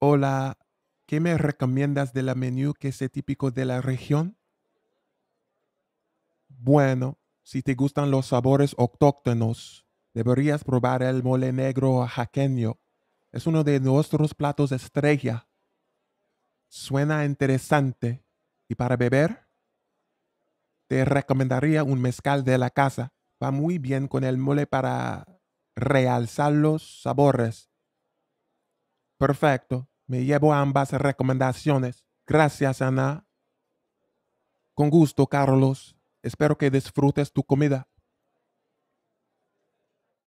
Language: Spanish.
Hola, ¿qué me recomiendas de la menú que es típico de la región? Bueno, si te gustan los sabores autóctonos, deberías probar el mole negro jaqueño. Es uno de nuestros platos estrella. Suena interesante. ¿Y para beber? Te recomendaría un mezcal de la casa. Va muy bien con el mole para realzar los sabores. Perfecto. Me llevo ambas recomendaciones. Gracias, Ana. Con gusto, Carlos. Espero que disfrutes tu comida.